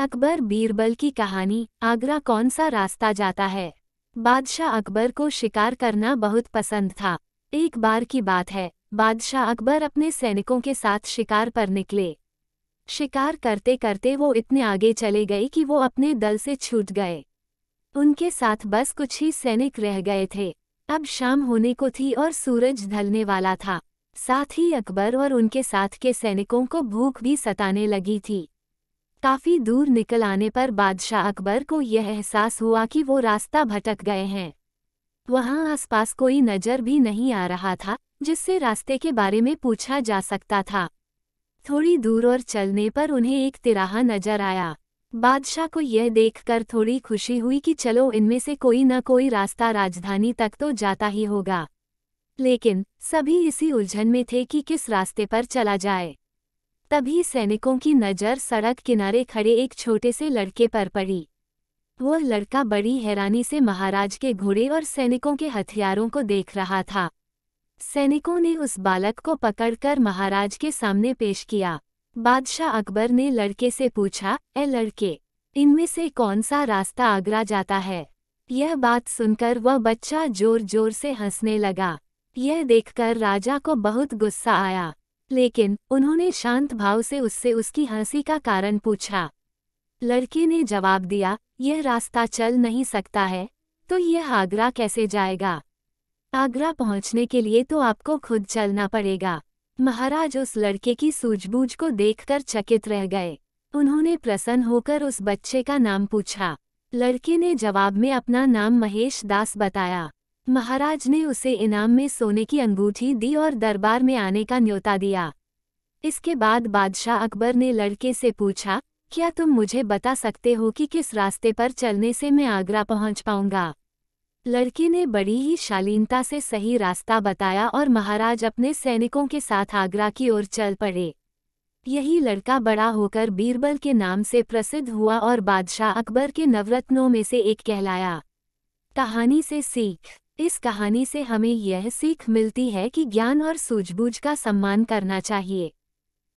अकबर बीरबल की कहानी आगरा कौन सा रास्ता जाता है बादशाह अकबर को शिकार करना बहुत पसंद था एक बार की बात है बादशाह अकबर अपने सैनिकों के साथ शिकार पर निकले शिकार करते करते वो इतने आगे चले गए कि वो अपने दल से छूट गए उनके साथ बस कुछ ही सैनिक रह गए थे अब शाम होने को थी और सूरज ढलने वाला था साथ ही अकबर और उनके साथ के सैनिकों को भूख भी सताने लगी थी काफ़ी दूर निकल आने पर बादशाह अकबर को यह एहसास हुआ कि वो रास्ता भटक गए हैं वहाँ आसपास कोई नज़र भी नहीं आ रहा था जिससे रास्ते के बारे में पूछा जा सकता था थोड़ी दूर और चलने पर उन्हें एक तिराहा नजर आया बादशाह को यह देखकर थोड़ी खुशी हुई कि चलो इनमें से कोई न कोई रास्ता राजधानी तक तो जाता ही होगा लेकिन सभी इसी उलझन में थे कि किस रास्ते पर चला जाए तभी सैनिकों की नज़र सड़क किनारे खड़े एक छोटे से लड़के पर पड़ी वो लड़का बड़ी हैरानी से महाराज के घोड़े और सैनिकों के हथियारों को देख रहा था सैनिकों ने उस बालक को पकड़कर महाराज के सामने पेश किया बादशाह अकबर ने लड़के से पूछा ए लड़के इनमें से कौन सा रास्ता आगरा जाता है यह बात सुनकर वह बच्चा जोर जोर से हंसने लगा यह देखकर राजा को बहुत गुस्सा आया लेकिन उन्होंने शांत भाव से उससे उसकी हंसी का कारण पूछा लड़के ने जवाब दिया यह रास्ता चल नहीं सकता है तो यह आगरा कैसे जाएगा आगरा पहुंचने के लिए तो आपको खुद चलना पड़ेगा महाराज उस लड़के की सूझबूझ को देखकर चकित रह गए उन्होंने प्रसन्न होकर उस बच्चे का नाम पूछा लड़के ने जवाब में अपना नाम महेश दास बताया महाराज ने उसे इनाम में सोने की अंगूठी दी और दरबार में आने का न्योता दिया इसके बाद बादशाह अकबर ने लड़के से पूछा क्या तुम मुझे बता सकते हो कि किस रास्ते पर चलने से मैं आगरा पहुंच पाऊंगा लड़के ने बड़ी ही शालीनता से सही रास्ता बताया और महाराज अपने सैनिकों के साथ आगरा की ओर चल पड़े यही लड़का बड़ा होकर बीरबल के नाम से प्रसिद्ध हुआ और बादशाह अकबर के नवरत्नों में से एक कहलाया कहानी से सीख इस कहानी से हमें यह सीख मिलती है कि ज्ञान और सूझबूझ का सम्मान करना चाहिए